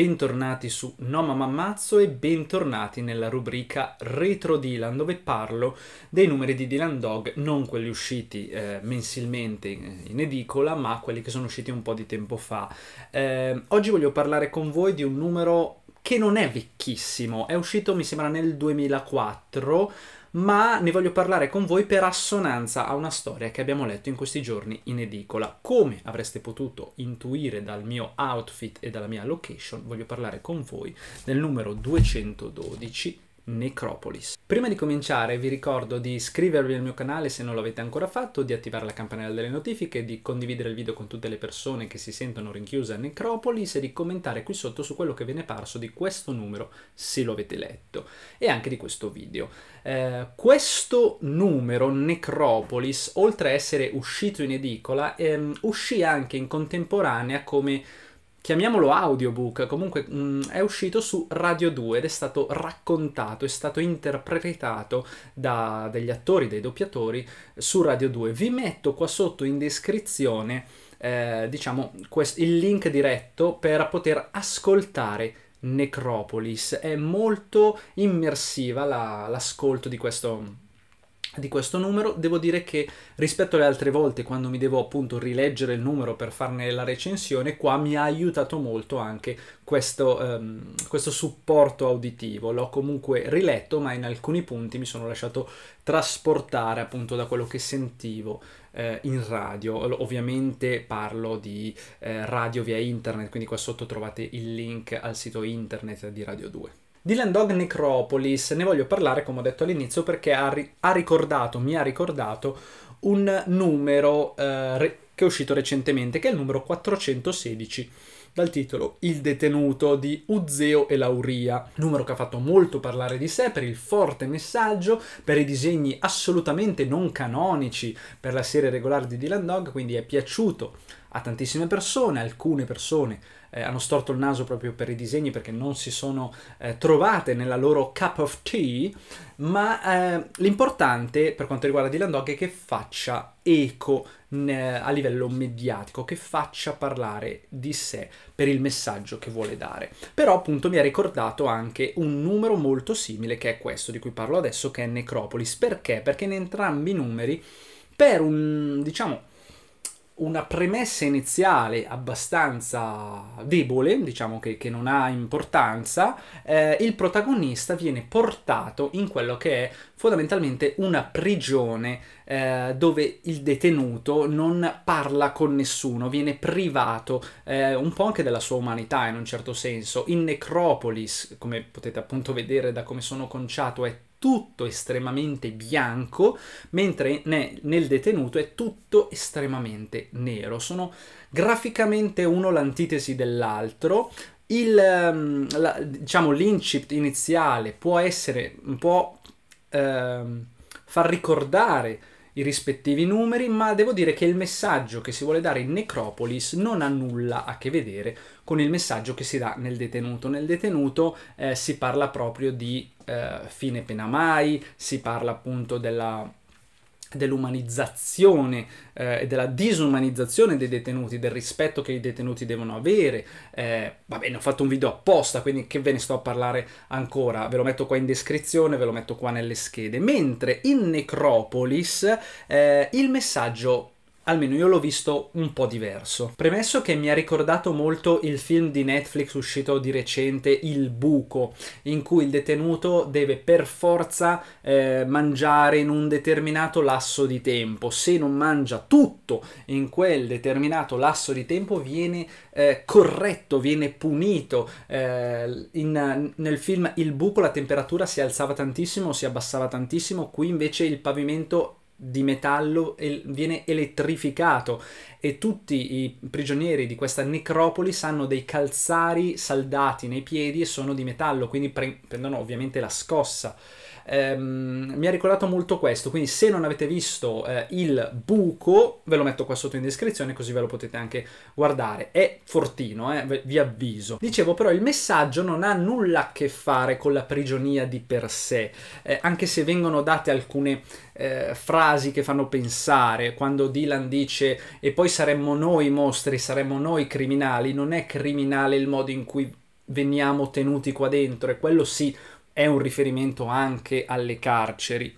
Bentornati su No Mamma Ammazzo e bentornati nella rubrica Retro Dylan dove parlo dei numeri di Dylan Dog, non quelli usciti eh, mensilmente in edicola ma quelli che sono usciti un po' di tempo fa. Eh, oggi voglio parlare con voi di un numero che non è vecchissimo, è uscito mi sembra nel 2004 ma ne voglio parlare con voi per assonanza a una storia che abbiamo letto in questi giorni in edicola. Come avreste potuto intuire dal mio outfit e dalla mia location, voglio parlare con voi del numero 212 Necropolis. Prima di cominciare vi ricordo di iscrivervi al mio canale se non l'avete ancora fatto, di attivare la campanella delle notifiche, di condividere il video con tutte le persone che si sentono rinchiuse a Necropolis e di commentare qui sotto su quello che ve ne è parso di questo numero se lo avete letto e anche di questo video. Eh, questo numero Necropolis oltre a essere uscito in edicola ehm, uscì anche in contemporanea come chiamiamolo audiobook, comunque mh, mm, è uscito su Radio 2 ed è stato raccontato, è stato interpretato da degli attori, dei doppiatori su Radio 2. Vi metto qua sotto in descrizione eh, diciamo quest- il link diretto per poter ascoltare Necropolis. È molto immersiva la- l'ascolto di questo di questo numero devo dire che rispetto alle altre volte quando mi devo appunto rileggere il numero per farne la recensione qua mi ha aiutato molto anche questo, um, questo supporto auditivo l'ho comunque riletto ma in alcuni punti mi sono lasciato trasportare appunto da quello che sentivo eh, in radio ovviamente parlo di eh, radio via internet quindi qua sotto trovate il link al sito internet di Radio 2 Dylan Dog Necropolis, ne voglio parlare come ho detto all'inizio perché ha, ri- ha ricordato, mi ha ricordato un numero eh, re- che è uscito recentemente, che è il numero 416 dal titolo Il detenuto di Uzeo e Lauria, numero che ha fatto molto parlare di sé per il forte messaggio, per i disegni assolutamente non canonici per la serie regolare di Dylan Dog, quindi è piaciuto a tantissime persone, alcune persone eh, hanno storto il naso proprio per i disegni perché non si sono eh, trovate nella loro cup of tea, ma eh, l'importante per quanto riguarda Dylan Dog è che faccia eco a livello mediatico, che faccia parlare di sé per il messaggio che vuole dare. Però appunto mi ha ricordato anche un numero molto simile che è questo di cui parlo adesso, che è Necropolis. Perché? Perché in entrambi i numeri, per un, diciamo, una premessa iniziale abbastanza debole, diciamo che, che non ha importanza, eh, il protagonista viene portato in quello che è fondamentalmente una prigione eh, dove il detenuto non parla con nessuno, viene privato eh, un po' anche della sua umanità in un certo senso. In Necropolis, come potete appunto vedere da come sono conciato, è tutto estremamente bianco, mentre nel detenuto è tutto estremamente nero. Sono graficamente uno l'antitesi dell'altro. Il, ehm, la, diciamo, l'incipit iniziale può essere, può eh, far ricordare i rispettivi numeri, ma devo dire che il messaggio che si vuole dare in Necropolis non ha nulla a che vedere con il messaggio che si dà nel detenuto. Nel detenuto eh, si parla proprio di eh, fine pena mai, si parla appunto della dell'umanizzazione eh, e della disumanizzazione dei detenuti, del rispetto che i detenuti devono avere. Eh, va bene, ho fatto un video apposta, quindi che ve ne sto a parlare ancora? Ve lo metto qua in descrizione, ve lo metto qua nelle schede. Mentre in Necropolis eh, il messaggio Almeno io l'ho visto un po' diverso. Premesso che mi ha ricordato molto il film di Netflix uscito di recente, Il Buco, in cui il detenuto deve per forza eh, mangiare in un determinato lasso di tempo. Se non mangia tutto in quel determinato lasso di tempo viene eh, corretto, viene punito. Eh, in, nel film Il Buco la temperatura si alzava tantissimo, si abbassava tantissimo, qui invece il pavimento di metallo e viene elettrificato e tutti i prigionieri di questa necropoli hanno dei calzari saldati nei piedi e sono di metallo, quindi pre- prendono ovviamente la scossa ehm, mi ha ricordato molto questo, quindi se non avete visto eh, il buco ve lo metto qua sotto in descrizione così ve lo potete anche guardare, è fortino, eh, vi avviso. Dicevo però il messaggio non ha nulla a che fare con la prigionia di per sé, eh, anche se vengono date alcune eh, frasi che fanno pensare, quando Dylan dice e poi saremmo noi mostri, saremmo noi criminali, non è criminale il modo in cui veniamo tenuti qua dentro e quello sì è un riferimento anche alle carceri,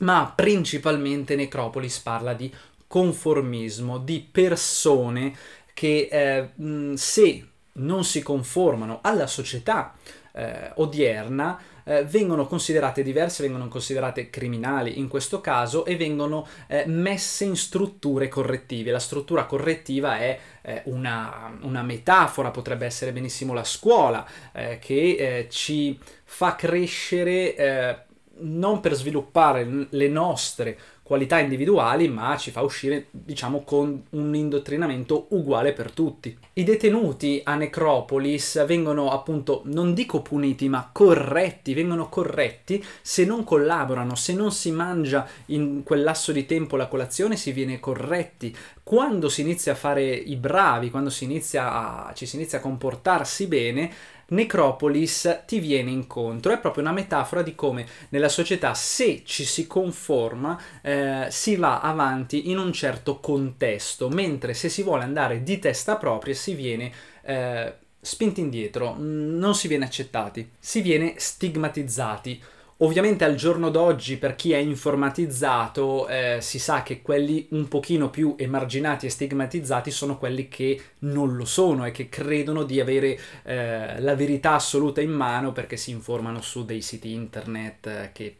ma principalmente Necropolis parla di conformismo, di persone che eh, se non si conformano alla società eh, odierna eh, vengono considerate diverse, vengono considerate criminali in questo caso e vengono eh, messe in strutture correttive. La struttura correttiva è eh, una, una, metafora, potrebbe essere benissimo la scuola eh, che eh, ci fa crescere eh, non per sviluppare le nostre qualità individuali, ma ci fa uscire, diciamo, con un indottrinamento uguale per tutti. I detenuti a Necropolis vengono appunto, non dico puniti, ma corretti, vengono corretti se non collaborano, se non si mangia in quel lasso di tempo la colazione, si viene corretti. Quando si inizia a fare i bravi, quando si inizia a, ci si inizia a comportarsi bene, Necropolis ti viene incontro, è proprio una metafora di come nella società se ci si conforma eh, si va avanti in un certo contesto, mentre se si vuole andare di testa propria si viene... Eh, spinti indietro, non si viene accettati, si viene stigmatizzati. Ovviamente al giorno d'oggi per chi è informatizzato eh, si sa che quelli un pochino più emarginati e stigmatizzati sono quelli che non lo sono e che credono di avere eh, la verità assoluta in mano perché si informano su dei siti internet eh, che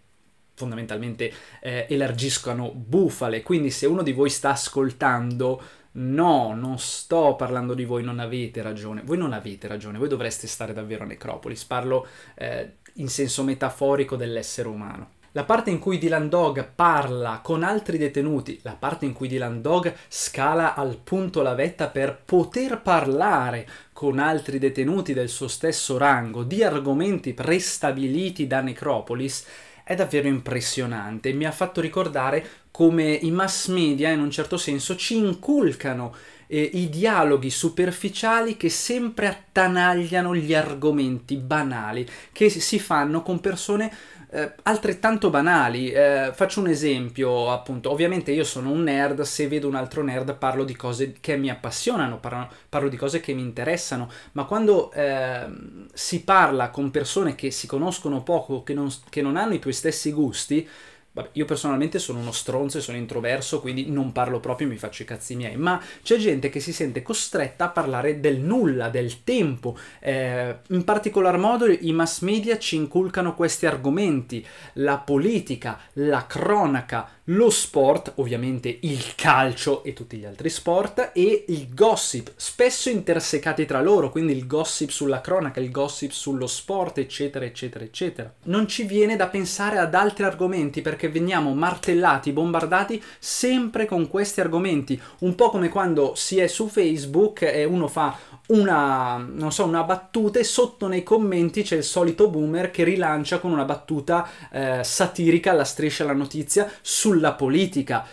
fondamentalmente eh, elargiscono bufale. Quindi se uno di voi sta ascoltando No, non sto parlando di voi, non avete ragione. Voi non avete ragione, voi dovreste stare davvero a Necropolis. Parlo eh, in senso metaforico dell'essere umano. La parte in cui Dylan Dog parla con altri detenuti, la parte in cui Dylan Dog scala al punto la vetta per poter parlare con altri detenuti del suo stesso rango di argomenti prestabiliti da Necropolis, è davvero impressionante e mi ha fatto ricordare come i mass media in un certo senso ci inculcano eh, i dialoghi superficiali che sempre attanagliano gli argomenti banali che si fanno con persone eh, altrettanto banali. Eh, faccio un esempio, appunto, ovviamente io sono un nerd, se vedo un altro nerd parlo di cose che mi appassionano, parlo, parlo di cose che mi interessano, ma quando eh, si parla con persone che si conoscono poco, che non, che non hanno i tuoi stessi gusti, Vabbè, io personalmente sono uno stronzo e sono introverso, quindi non parlo proprio e mi faccio i cazzi miei, ma c'è gente che si sente costretta a parlare del nulla, del tempo. Eh, in particolar modo i mass media ci inculcano questi argomenti, la politica, la cronaca, lo sport, ovviamente il calcio e tutti gli altri sport, e il gossip, spesso intersecati tra loro, quindi il gossip sulla cronaca, il gossip sullo sport, eccetera, eccetera, eccetera. Non ci viene da pensare ad altri argomenti perché veniamo martellati, bombardati sempre con questi argomenti, un po' come quando si è su Facebook e uno fa una, so, una battuta e sotto nei commenti c'è il solito boomer che rilancia con una battuta eh, satirica la striscia la notizia sulla politica.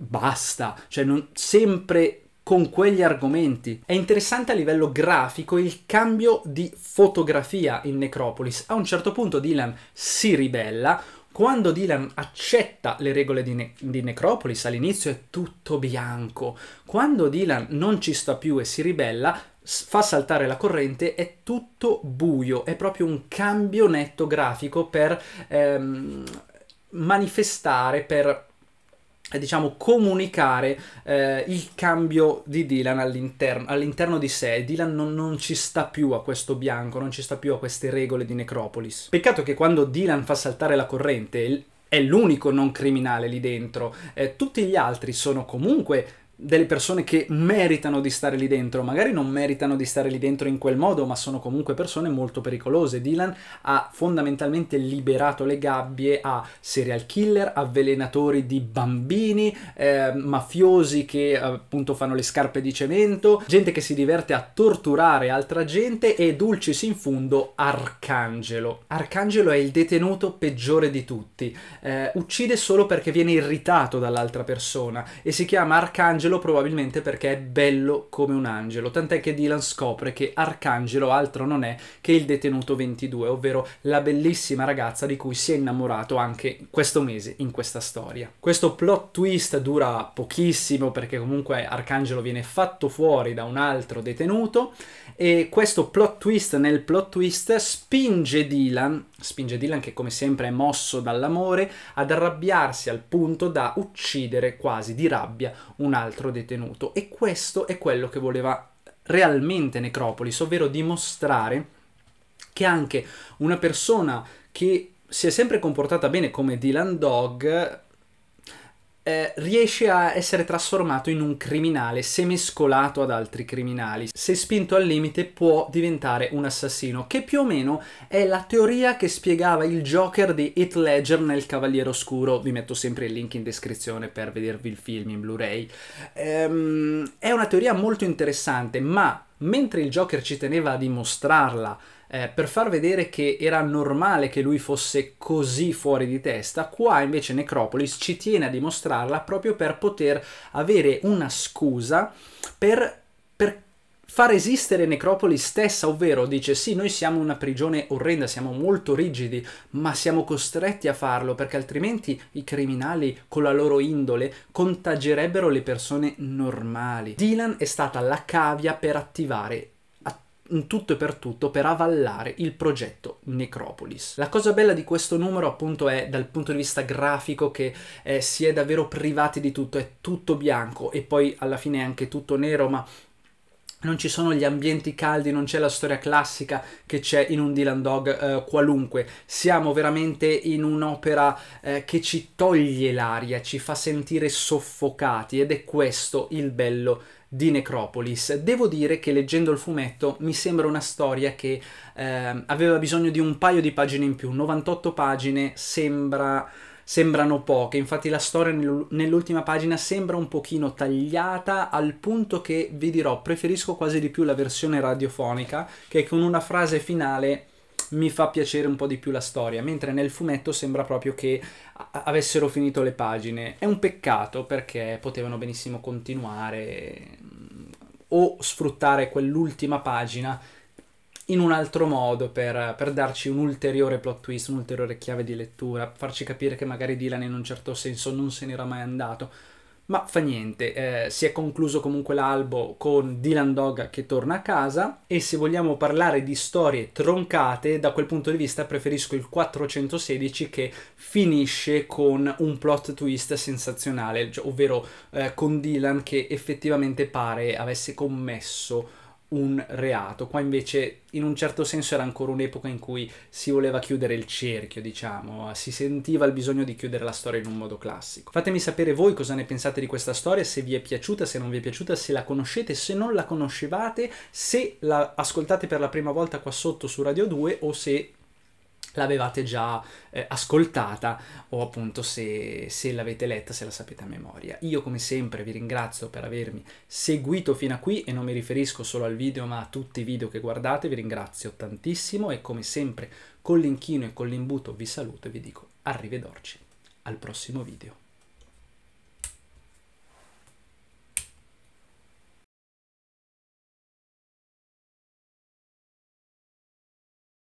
Basta, cioè non sempre con quegli argomenti. È interessante a livello grafico il cambio di fotografia in Necropolis. A un certo punto Dylan si ribella, quando Dylan accetta le regole di, ne- di Necropolis all'inizio è tutto bianco, quando Dylan non ci sta più e si ribella fa saltare la corrente è tutto buio, è proprio un cambio netto grafico per ehm, manifestare, per eh, diciamo comunicare eh, il cambio di Dylan all'interno, all'interno di sé Dylan non, non, ci sta più a questo bianco non ci sta più a queste regole di Necropolis peccato che quando Dylan fa saltare la corrente è l'unico non criminale lì dentro eh, tutti gli altri sono comunque delle persone che meritano di stare lì dentro, magari non meritano di stare lì dentro in quel modo, ma sono comunque persone molto pericolose. Dylan ha fondamentalmente liberato le gabbie a serial killer, avvelenatori di bambini, eh, mafiosi che eh, appunto fanno le scarpe di cemento, gente che si diverte a torturare altra gente e dulcis in fundo Arcangelo. Arcangelo è il detenuto peggiore di tutti, eh, uccide solo perché viene irritato dall'altra persona e si chiama Arcangelo arcangelo probabilmente perché è bello come un angelo, tant'è che Dylan scopre che arcangelo altro non è che il detenuto 22, ovvero la bellissima ragazza di cui si è innamorato anche questo mese in questa storia. Questo plot twist dura pochissimo perché comunque arcangelo viene fatto fuori da un altro detenuto e questo plot twist nel plot twist spinge Dylan, spinge Dylan che come sempre è mosso dall'amore, ad arrabbiarsi al punto da uccidere quasi di rabbia un altro detenuto e questo è quello che voleva realmente Necropolis, ovvero dimostrare che anche una persona che si è sempre comportata bene come Dylan Dog eh, riesce a essere trasformato in un criminale se mescolato ad altri criminali. Se spinto al limite può diventare un assassino, che più o meno è la teoria che spiegava il Joker di Heath Ledger nel Cavaliere Oscuro. Vi metto sempre il link in descrizione per vedervi il film in Blu-ray. Ehm, è una teoria molto interessante, ma mentre il Joker ci teneva a dimostrarla eh, per far vedere che era normale che lui fosse così fuori di testa, qua invece Necropolis ci tiene a dimostrarla proprio per poter avere una scusa per, per far esistere Necropolis stessa, ovvero dice sì, noi siamo una prigione orrenda, siamo molto rigidi, ma siamo costretti a farlo perché altrimenti i criminali con la loro indole contagierebbero le persone normali. Dylan è stata la cavia per attivare in tutto e per tutto per avallare il progetto Necropolis. La cosa bella di questo numero appunto è dal punto di vista grafico che eh, si è davvero privati di tutto, è tutto bianco e poi alla fine è anche tutto nero ma non ci sono gli ambienti caldi, non c'è la storia classica che c'è in un Dylan Dog eh, qualunque. Siamo veramente in un'opera eh, che ci toglie l'aria, ci fa sentire soffocati ed è questo il bello di Necropolis. Devo dire che leggendo il fumetto mi sembra una storia che eh, aveva bisogno di un paio di pagine in più. 98 pagine sembra sembrano poche, infatti la storia nell'ultima pagina sembra un pochino tagliata al punto che vi dirò preferisco quasi di più la versione radiofonica che con una frase finale mi fa piacere un po' di più la storia, mentre nel fumetto sembra proprio che avessero finito le pagine. È un peccato perché potevano benissimo continuare mm, o sfruttare quell'ultima pagina in un altro modo per, per, darci un ulteriore plot twist, un'ulteriore chiave di lettura, farci capire che magari Dylan in un certo senso non se n'era mai andato. Ma fa niente, eh, si è concluso comunque l'albo con Dylan Dog che torna a casa e se vogliamo parlare di storie troncate, da quel punto di vista preferisco il 416 che finisce con un plot twist sensazionale, cioè, ovvero eh, con Dylan che effettivamente pare avesse commesso un reato. Qua invece in un certo senso era ancora un'epoca in cui si voleva chiudere il cerchio, diciamo, eh, si sentiva il bisogno di chiudere la storia in un modo classico. Fatemi sapere voi cosa ne pensate di questa storia, se vi è piaciuta, se non vi è piaciuta, se la conoscete, se non la conoscevate, se la ascoltate per la prima volta qua sotto su Radio 2 o se l'avevate già eh, ascoltata o appunto se, se l'avete letta, se la sapete a memoria. Io come sempre vi ringrazio per avermi seguito fino a qui e non mi riferisco solo al video ma a tutti i video che guardate, vi ringrazio tantissimo e come sempre con l'inchino e con l'imbuto vi saluto e vi dico arrivederci al prossimo video.